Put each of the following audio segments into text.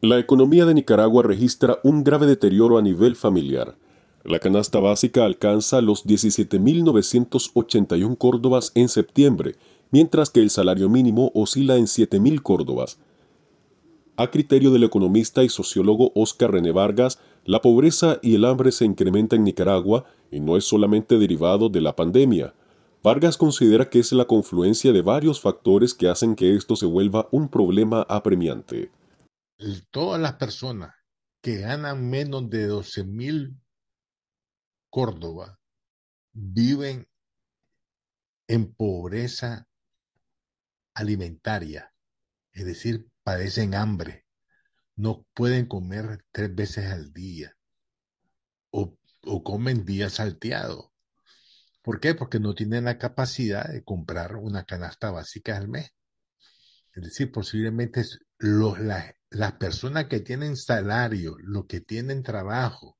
La economía de Nicaragua registra un grave deterioro a nivel familiar. La canasta básica alcanza los 17.981 córdobas en septiembre, mientras que el salario mínimo oscila en 7.000 córdobas. A criterio del economista y sociólogo Oscar René Vargas, la pobreza y el hambre se incrementa en Nicaragua y no es solamente derivado de la pandemia. Vargas considera que es la confluencia de varios factores que hacen que esto se vuelva un problema apremiante todas las personas que ganan menos de 12 mil Córdoba viven en pobreza alimentaria, es decir, padecen hambre, no pueden comer tres veces al día o, comen día salteado. ¿Por qué? Porque no tienen la capacidad de comprar una canasta básica al mes. Es decir, posiblemente los, las las personas que tienen salario, los que tienen trabajo,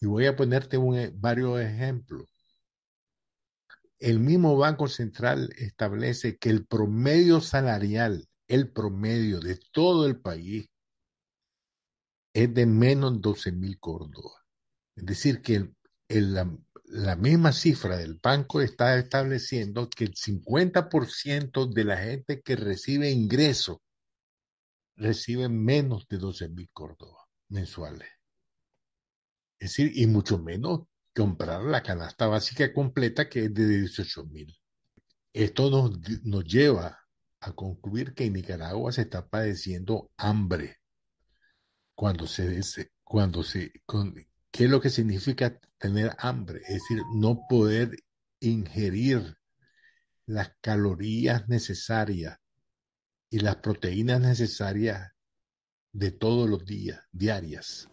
y voy a ponerte e, varios ejemplos. El mismo Banco Central establece que el promedio salarial, el promedio de todo el país, es de menos 12 mil Córdoba. Es decir, que la, misma cifra del banco está estableciendo que el 50% de la gente que recibe ingresos reciben menos de 12 mil córdobas mensuales. Es decir, y mucho menos comprar la canasta básica completa que es de 18 mil. Esto nos, lleva a concluir que en Nicaragua se está padeciendo hambre. Cuando se, cuando se, con, ¿qué es lo que significa tener hambre? Es decir, no poder ingerir las calorías necesarias y las proteínas necesarias de todos los días, diarias.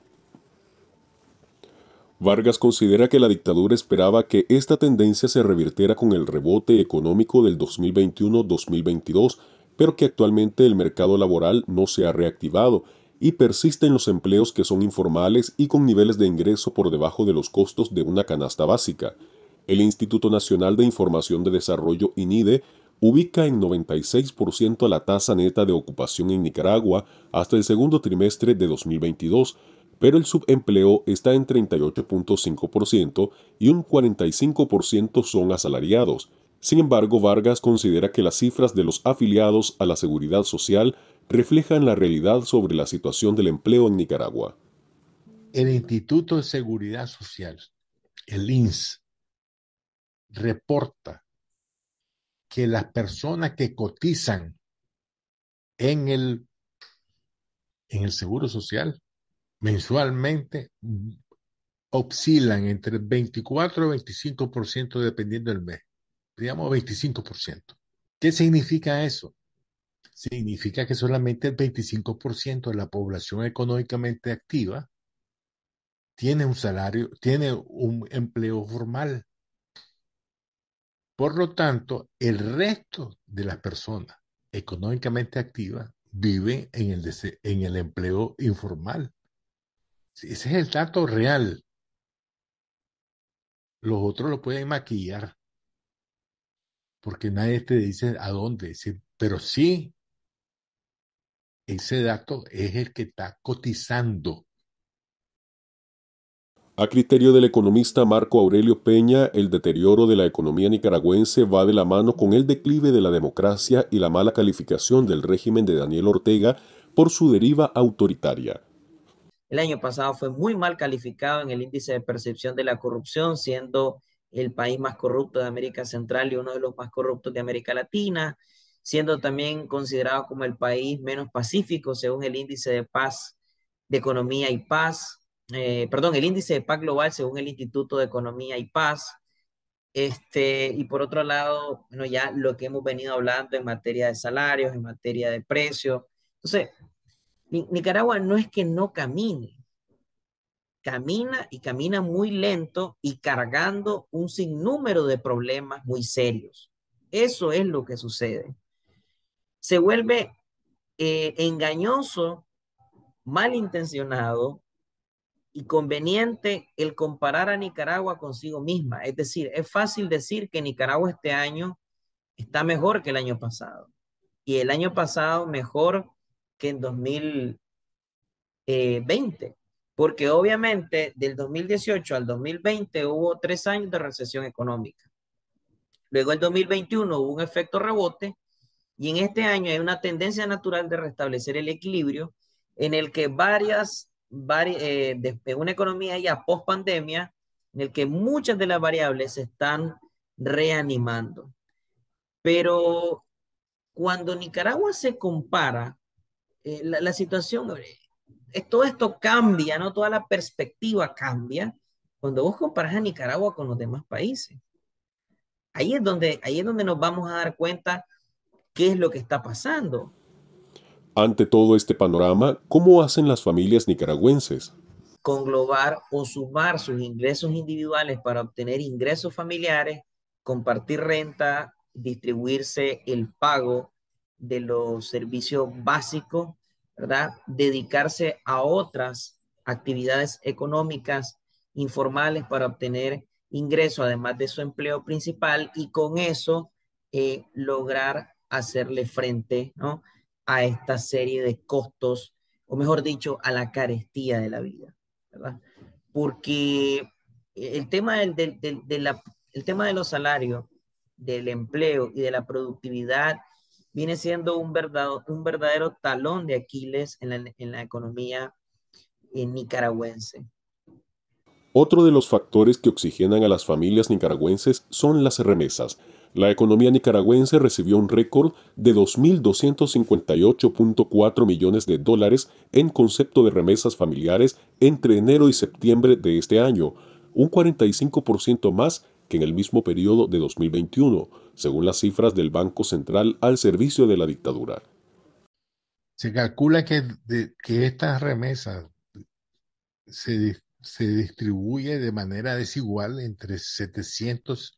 Vargas considera que la dictadura esperaba que esta tendencia se revirtiera con el rebote económico del 2021-2022, pero que actualmente el mercado laboral no se ha reactivado y persisten los empleos que son informales y con niveles de ingreso por debajo de los costos de una canasta básica. El Instituto Nacional de Información de Desarrollo INIDE ubica en 96% la tasa neta de ocupación en Nicaragua hasta el segundo trimestre de 2022, pero el subempleo está en 38.5% y un 45% son asalariados. Sin embargo, Vargas considera que las cifras de los afiliados a la seguridad social reflejan la realidad sobre la situación del empleo en Nicaragua. El Instituto de Seguridad Social, el INS, reporta que las personas que cotizan en el, en el Seguro Social mensualmente oscilan entre 24 y 25% dependiendo del mes. Digamos 25%. ¿Qué significa eso? Significa que solamente el 25% de la población económicamente activa tiene un salario, tiene un empleo formal. Por lo tanto, el resto de las personas económicamente activas viven en el, en el empleo informal. Ese es el dato real. Los otros lo pueden maquillar porque nadie te dice a dónde. Pero sí, ese dato es el que está cotizando a criterio del economista Marco Aurelio Peña, el deterioro de la economía nicaragüense va de la mano con el declive de la democracia y la mala calificación del régimen de Daniel Ortega por su deriva autoritaria. El año pasado fue muy mal calificado en el índice de percepción de la corrupción, siendo el país más corrupto de América Central y uno de los más corruptos de América Latina, siendo también considerado como el país menos pacífico según el índice de paz, de economía y paz, eh, perdón, el índice de paz global según el Instituto de Economía y Paz. Este, y por otro lado, bueno, ya lo que hemos venido hablando en materia de salarios, en materia de precios. Entonces, Nicaragua no es que no camine, camina y camina muy lento y cargando un sinnúmero de problemas muy serios. Eso es lo que sucede. Se vuelve eh, engañoso, malintencionado, y conveniente el comparar a Nicaragua consigo misma. Es decir, es fácil decir que Nicaragua este año está mejor que el año pasado y el año pasado mejor que en 2020, porque obviamente del 2018 al 2020 hubo tres años de recesión económica. Luego en 2021 hubo un efecto rebote y en este año hay una tendencia natural de restablecer el equilibrio en el que varias eh, de, una economía ya post pandemia en el que muchas de las variables se están reanimando. Pero cuando Nicaragua se compara, eh, la, situación, todo esto cambia, ¿no? Toda la perspectiva cambia cuando vos comparas a Nicaragua con los demás países. Ahí es donde, ahí es donde nos vamos a dar cuenta qué es lo que está pasando. Ante todo este panorama, ¿cómo hacen las familias nicaragüenses? Conglobar o sumar sus ingresos individuales para obtener ingresos familiares, compartir renta, distribuirse el pago de los servicios básicos, ¿verdad? Dedicarse a otras actividades económicas informales para obtener ingresos, además de su empleo principal, y con eso eh, lograr hacerle frente, ¿no? a esta serie de costos, o mejor dicho, a la carestía de la vida, ¿verdad? Porque el tema, de la, el tema de los salarios, del empleo y de la productividad viene siendo un verdadero, un verdadero talón de Aquiles en la, en la economía nicaragüense. Otro de los factores que oxigenan a las familias nicaragüenses son las remesas, la economía nicaragüense recibió un récord de 2.258.4 millones de dólares en concepto de remesas familiares entre enero y septiembre de este año, un 45% más que en el mismo periodo de 2021, según las cifras del Banco Central al servicio de la dictadura. Se calcula que, que estas remesas se, se distribuyen de manera desigual entre 700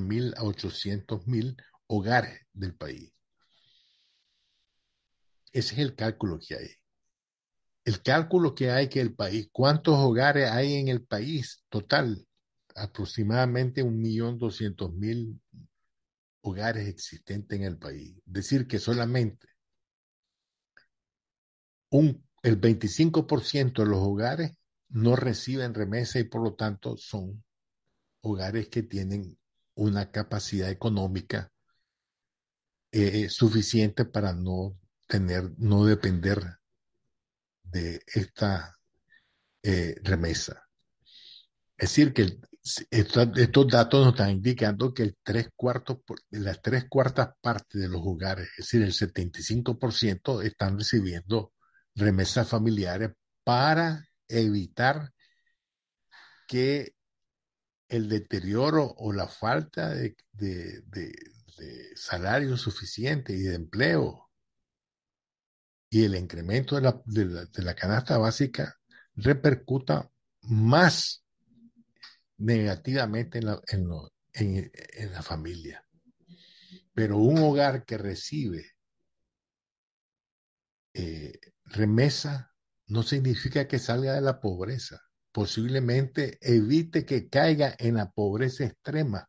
mil a mil hogares del país. Ese es el cálculo que hay. El cálculo que hay que el país, ¿cuántos hogares hay en el país total? Aproximadamente un millón doscientos mil hogares existentes en el país. Decir que solamente un, el 25% de los hogares no reciben remesa y por lo tanto son hogares que tienen una capacidad económica eh, suficiente para no tener, no depender de esta eh, remesa. Es decir, que estos, datos nos están indicando que el tres cuartos, las tres cuartas partes de los hogares, es decir, el 75% están recibiendo remesas familiares para evitar que el deterioro o la falta de, salario suficiente y de empleo y el incremento de la, canasta básica repercuta más negativamente en la, familia. Pero un hogar que recibe eh, remesa no significa que salga de la pobreza posiblemente evite que caiga en la pobreza extrema.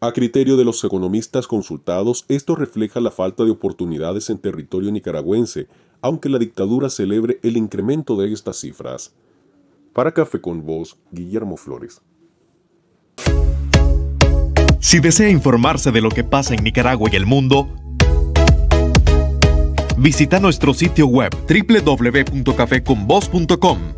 A criterio de los economistas consultados, esto refleja la falta de oportunidades en territorio nicaragüense, aunque la dictadura celebre el incremento de estas cifras. Para Café con Voz, Guillermo Flores. Si desea informarse de lo que pasa en Nicaragua y el mundo, visita nuestro sitio web www.cafeconvoz.com